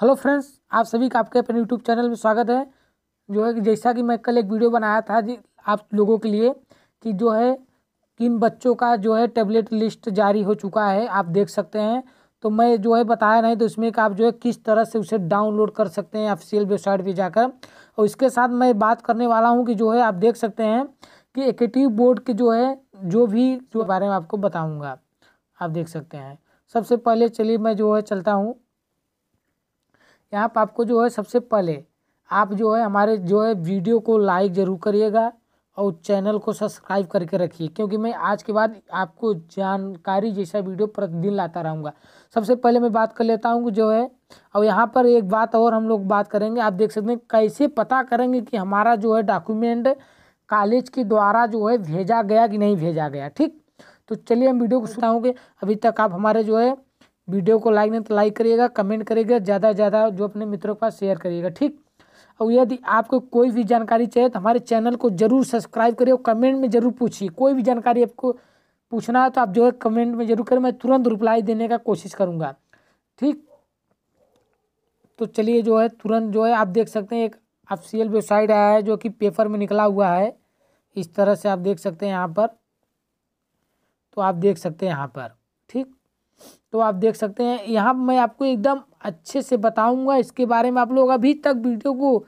hello friends आप सभी का आपके अपने यूट्यूब चैनल में स्वागत है जो है कि जैसा कि मैं कल एक वीडियो बनाया था जी आप लोगों के लिए कि जो है किन बच्चों का जो है टेबलेट लिस्ट जारी हो चुका है आप देख सकते हैं तो मैं जो है बताया नहीं तो इसमें कि आप जो है किस तरह से उसे डाउनलोड कर सकते हैं ऑफिशियल वेबसाइट पर जाकर और इसके साथ मैं बात करने वाला हूँ कि जो है आप देख सकते हैं कि एकेटिव बोर्ड के जो है जो भी जो बारे में आपको बताऊँगा आप देख सकते हैं सबसे पहले चलिए मैं जो है चलता हूँ यहाँ पर आपको जो है सबसे पहले आप जो है हमारे जो है वीडियो को लाइक ज़रूर करिएगा और चैनल को सब्सक्राइब करके रखिए क्योंकि मैं आज के बाद आपको जानकारी जैसा वीडियो प्रतिदिन लाता रहूँगा सबसे पहले मैं बात कर लेता हूँ जो है और यहाँ पर एक बात और हम लोग बात करेंगे आप देख सकते हैं कैसे पता करेंगे कि हमारा जो है डॉक्यूमेंट कॉलेज के द्वारा जो है भेजा गया कि नहीं भेजा गया ठीक तो चलिए हम वीडियो को सुनाऊँगे अभी तक आप हमारे जो है वीडियो को लाइक नहीं तो लाइक करिएगा कमेंट करिएगा ज़्यादा से ज़्यादा जो अपने मित्रों के पास शेयर करिएगा ठीक और यदि आपको कोई भी जानकारी चाहिए तो हमारे चैनल को जरूर सब्सक्राइब करिए और कमेंट में जरूर पूछिए कोई भी जानकारी आपको पूछना है तो आप जो है कमेंट में जरूर करें मैं तुरंत रिप्लाई देने का कोशिश करूँगा ठीक तो चलिए जो है तुरंत जो है आप देख सकते हैं एक ऑफिशियल वेबसाइट आया है जो कि पेपर में निकला हुआ है इस तरह से आप देख सकते हैं यहाँ पर तो आप देख सकते हैं यहाँ पर ठीक तो आप देख सकते हैं यहाँ मैं आपको एकदम अच्छे से बताऊँगा इसके बारे में आप लोग अभी तक वीडियो को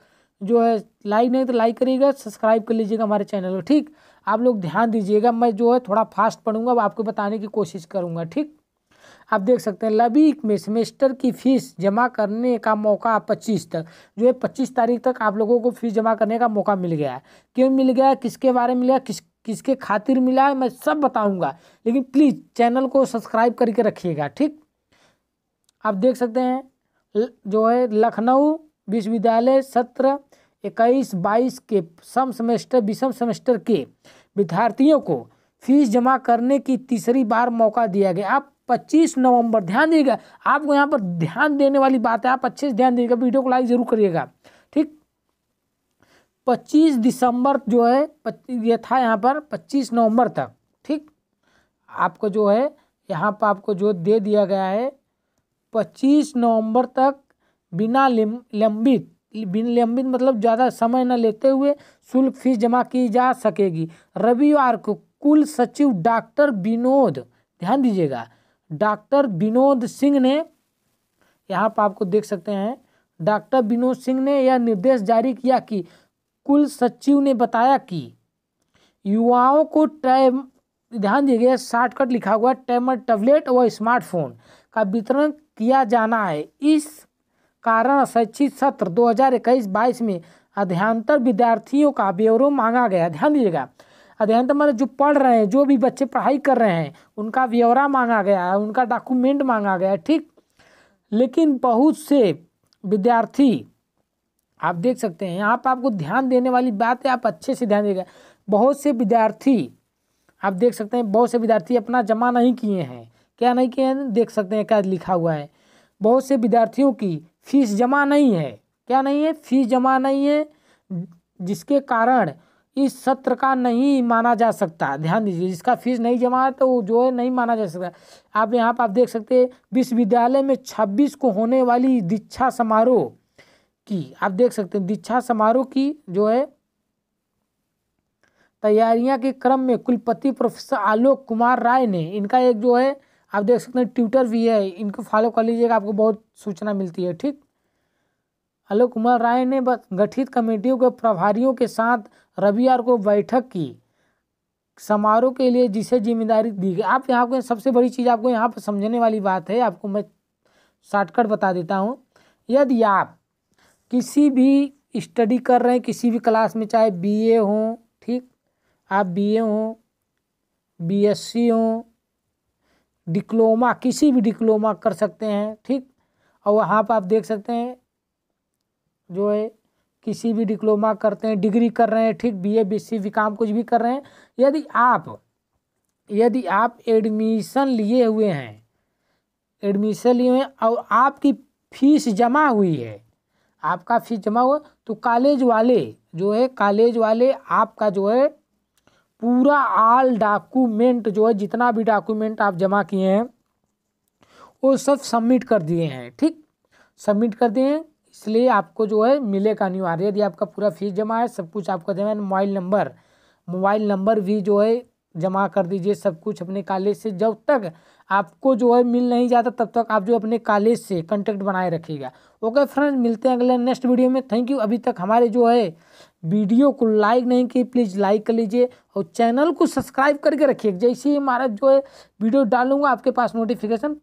जो है लाइक नहीं तो लाइक करिएगा सब्सक्राइब कर लीजिएगा हमारे चैनल को ठीक आप लोग ध्यान दीजिएगा मैं जो है थोड़ा फास्ट पढ़ूंगा आपको बताने की कोशिश करूँगा ठीक आप देख सकते हैं लबीक में सेमेस्टर की फ़ीस जमा करने का मौका पच्चीस तक जो है पच्चीस तारीख तक आप लोगों को फीस जमा करने का मौका मिल गया है क्यों मिल गया किसके बारे में मिल गया किस किसके खातिर मिला है मैं सब बताऊंगा लेकिन प्लीज़ चैनल को सब्सक्राइब करके रखिएगा ठीक आप देख सकते हैं जो है लखनऊ विश्वविद्यालय सत्र इक्कीस बाईस के सम सेमेस्टर विषम सेमेस्टर के विद्यार्थियों को फीस जमा करने की तीसरी बार मौका दिया गया आप 25 नवंबर ध्यान दीजिएगा आपको यहाँ पर ध्यान देने वाली बात है आप अच्छे से ध्यान दीजिएगा वीडियो को लाइक जरूर करिएगा ठीक 25 दिसंबर जो है ये था यहाँ पर 25 नवंबर तक ठीक आपको जो है यहाँ पर आपको जो दे दिया गया है 25 नवंबर तक बिना लंबित लंबित मतलब ज़्यादा समय न लेते हुए शुल्क फीस जमा की जा सकेगी रविवार को कुल सचिव डॉक्टर विनोद ध्यान दीजिएगा डॉक्टर विनोद सिंह ने यहाँ पर आपको देख सकते हैं डॉक्टर विनोद सिंह ने यह निर्देश जारी किया कि कुल सचिव ने बताया कि युवाओं को टैम ध्यान दिया गया शॉर्टकट लिखा हुआ टैमर टैबलेट व स्मार्टफोन का वितरण किया जाना है इस कारण शैक्षिक सत्र 2021-22 में अध्ययनतर विद्यार्थियों का ब्यौरो मांगा गया ध्यान दीजिएगा अध्ययनतर मतलब जो पढ़ रहे हैं जो भी बच्चे पढ़ाई कर रहे हैं उनका ब्यौरा मांगा गया है उनका डॉक्यूमेंट मांगा गया है ठीक लेकिन बहुत से विद्यार्थी आप देख सकते हैं यहाँ पर आपको ध्यान देने वाली बात है आप अच्छे से ध्यान देगा बहुत से विद्यार्थी आप देख सकते हैं बहुत से विद्यार्थी अपना जमा नहीं किए हैं क्या नहीं किए हैं देख सकते हैं क्या लिखा हुआ है बहुत से विद्यार्थियों की फीस जमा नहीं है क्या नहीं है फीस जमा नहीं है जिसके कारण इस सत्र का नहीं माना जा सकता ध्यान दीजिए जिसका फीस नहीं जमा है तो जो है नहीं माना जा सकता आप यहाँ पर आप देख सकते हैं विश्वविद्यालय में 26 को होने वाली दीक्षा समारोह की आप देख सकते हैं दीक्षा समारोह की जो है तैयारियां के क्रम में कुलपति प्रोफेसर आलोक कुमार राय ने इनका एक जो है आप देख सकते हैं ट्विटर भी है इनको फॉलो कर लीजिएगा आपको बहुत सूचना मिलती है ठीक आलोक कुमार राय ने गठित कमेटियों के प्रभारियों के साथ रविवार को बैठक की समारोह के लिए जिसे जिम्मेदारी दी गई आप यहाँ को सबसे बड़ी चीज़ आपको यहाँ पर समझने वाली बात है आपको मैं शॉर्टकट बता देता हूँ यदि आप किसी भी स्टडी कर रहे हैं किसी भी क्लास में चाहे बीए हो ठीक आप बीए हो बीएससी हो डिप्लोमा किसी भी डिप्लोमा कर सकते हैं ठीक और वहाँ पर आप देख सकते हैं जो है किसी भी डिप्लोमा करते हैं डिग्री कर रहे हैं ठीक बीए बीसी काम कुछ भी कर रहे हैं यदि आप यदि आप एडमिशन लिए हुए हैं एडमिशन लिए हुए हैं और आपकी फीस जमा हुई है आपका फीस जमा हुआ तो कॉलेज वाले जो है कॉलेज वाले आपका जो है पूरा आल डॉक्यूमेंट जो है जितना भी डॉक्यूमेंट आप जमा किए हैं वो सब सबमिट कर दिए हैं ठीक सबमिट कर दिए हैं इसलिए आपको जो है मिलेगा अनिवार्य यदि आपका पूरा फीस जमा है सब कुछ आपका जमा है मोबाइल नंबर मोबाइल नंबर भी जो है जमा कर दीजिए सब कुछ अपने कॉलेज से जब तक आपको जो है मिल नहीं जाता तब तक आप जो अपने कॉलेज से कंटेक्ट बनाए रखिएगा ओके फ्रेंड्स मिलते हैं अगले नेक्स्ट वीडियो में थैंक यू अभी तक हमारे जो है वीडियो को लाइक नहीं की प्लीज़ लाइक कर लीजिए और चैनल को सब्सक्राइब करके रखिए जैसे ही हमारा जो है वीडियो डालूंगा आपके पास नोटिफिकेशन